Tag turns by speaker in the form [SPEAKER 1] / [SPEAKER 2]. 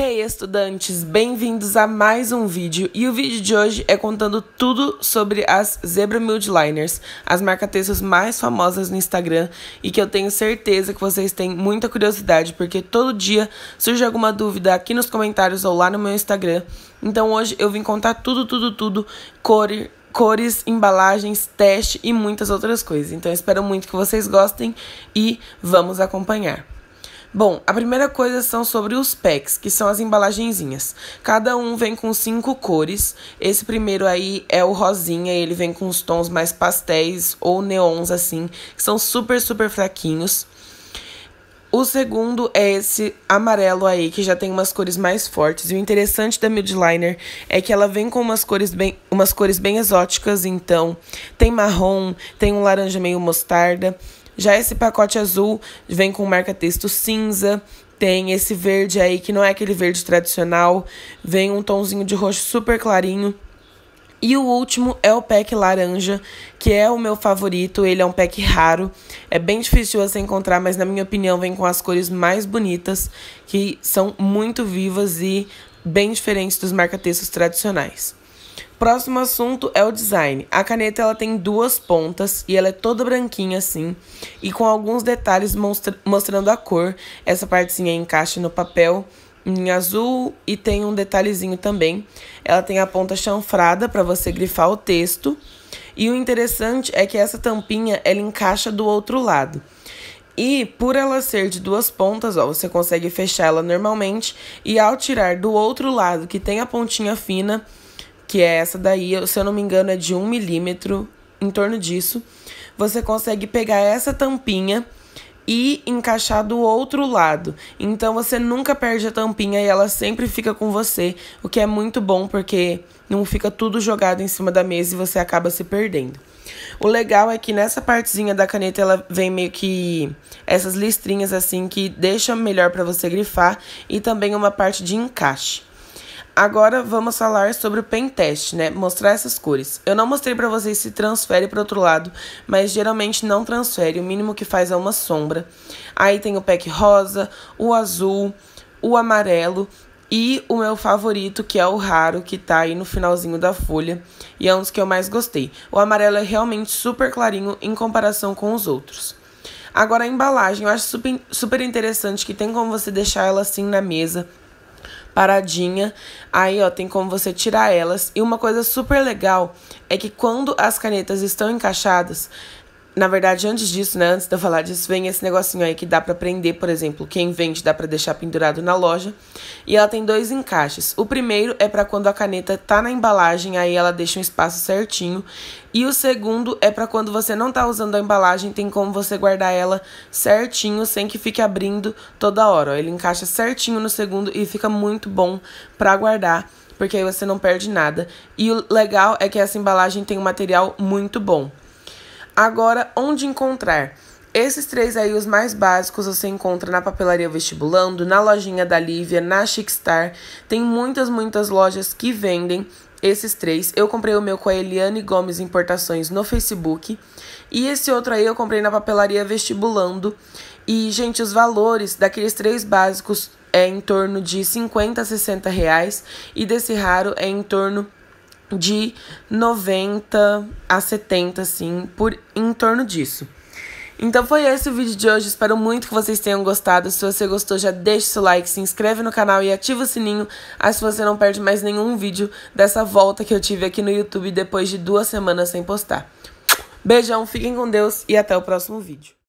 [SPEAKER 1] Hey estudantes, bem-vindos a mais um vídeo. E o vídeo de hoje é contando tudo sobre as Zebra Liners, as marca marca-textos mais famosas no Instagram e que eu tenho certeza que vocês têm muita curiosidade, porque todo dia surge alguma dúvida aqui nos comentários ou lá no meu Instagram. Então hoje eu vim contar tudo, tudo, tudo, cores, embalagens, teste e muitas outras coisas. Então espero muito que vocês gostem e vamos acompanhar. Bom, a primeira coisa são sobre os packs, que são as embalagenzinhas. Cada um vem com cinco cores. Esse primeiro aí é o rosinha, ele vem com os tons mais pastéis ou neons assim, que são super super fraquinhos. O segundo é esse amarelo aí, que já tem umas cores mais fortes. E o interessante da Midliner é que ela vem com umas cores bem, umas cores bem exóticas, então tem marrom, tem um laranja meio mostarda. Já esse pacote azul vem com marca-texto cinza, tem esse verde aí que não é aquele verde tradicional, vem um tonzinho de roxo super clarinho. E o último é o pack laranja, que é o meu favorito. Ele é um pack raro, é bem difícil você encontrar, mas na minha opinião vem com as cores mais bonitas, que são muito vivas e bem diferentes dos marca-textos tradicionais. Próximo assunto é o design. A caneta ela tem duas pontas e ela é toda branquinha assim e com alguns detalhes mostra mostrando a cor. Essa partezinha encaixa no papel em azul e tem um detalhezinho também. Ela tem a ponta chanfrada para você grifar o texto. E o interessante é que essa tampinha ela encaixa do outro lado. E por ela ser de duas pontas, ó, você consegue fechar ela normalmente e ao tirar do outro lado que tem a pontinha fina, que é essa daí, se eu não me engano é de 1 milímetro, em torno disso. Você consegue pegar essa tampinha e encaixar do outro lado. Então você nunca perde a tampinha e ela sempre fica com você, o que é muito bom porque não fica tudo jogado em cima da mesa e você acaba se perdendo. O legal é que nessa partezinha da caneta ela vem meio que essas listrinhas assim que deixa melhor para você grifar e também uma parte de encaixe. Agora vamos falar sobre o pen test, né? Mostrar essas cores. Eu não mostrei para vocês se transfere para outro lado, mas geralmente não transfere. O mínimo que faz é uma sombra. Aí tem o pack rosa, o azul, o amarelo e o meu favorito, que é o raro, que tá aí no finalzinho da folha. E é um dos que eu mais gostei. O amarelo é realmente super clarinho em comparação com os outros. Agora a embalagem, eu acho super, super interessante que tem como você deixar ela assim na mesa paradinha. Aí, ó, tem como você tirar elas. E uma coisa super legal é que quando as canetas estão encaixadas, na verdade, antes disso, né, antes de eu falar disso, vem esse negocinho aí que dá para prender, por exemplo, quem vende dá para deixar pendurado na loja. E ela tem dois encaixes. O primeiro é para quando a caneta tá na embalagem, aí ela deixa um espaço certinho. E o segundo é para quando você não tá usando a embalagem, tem como você guardar ela certinho, sem que fique abrindo toda hora. Ó. Ele encaixa certinho no segundo e fica muito bom para guardar. Porque aí você não perde nada. E o legal é que essa embalagem tem um material muito bom. Agora, onde encontrar? Esses três aí, os mais básicos, você encontra na papelaria vestibulando, na lojinha da Lívia, na Chicstar. Tem muitas, muitas lojas que vendem esses três. Eu comprei o meu com a Eliane Gomes Importações no Facebook. E esse outro aí eu comprei na papelaria vestibulando. E, gente, os valores daqueles três básicos é em torno de 50 a 60 reais. E desse raro é em torno de 90 a 70, assim, por em torno disso. Então foi esse o vídeo de hoje, espero muito que vocês tenham gostado. Se você gostou, já deixa seu like, se inscreve no canal e ativa o sininho, assim você não perde mais nenhum vídeo dessa volta que eu tive aqui no YouTube depois de duas semanas sem postar. Beijão, fiquem com Deus e até o próximo vídeo.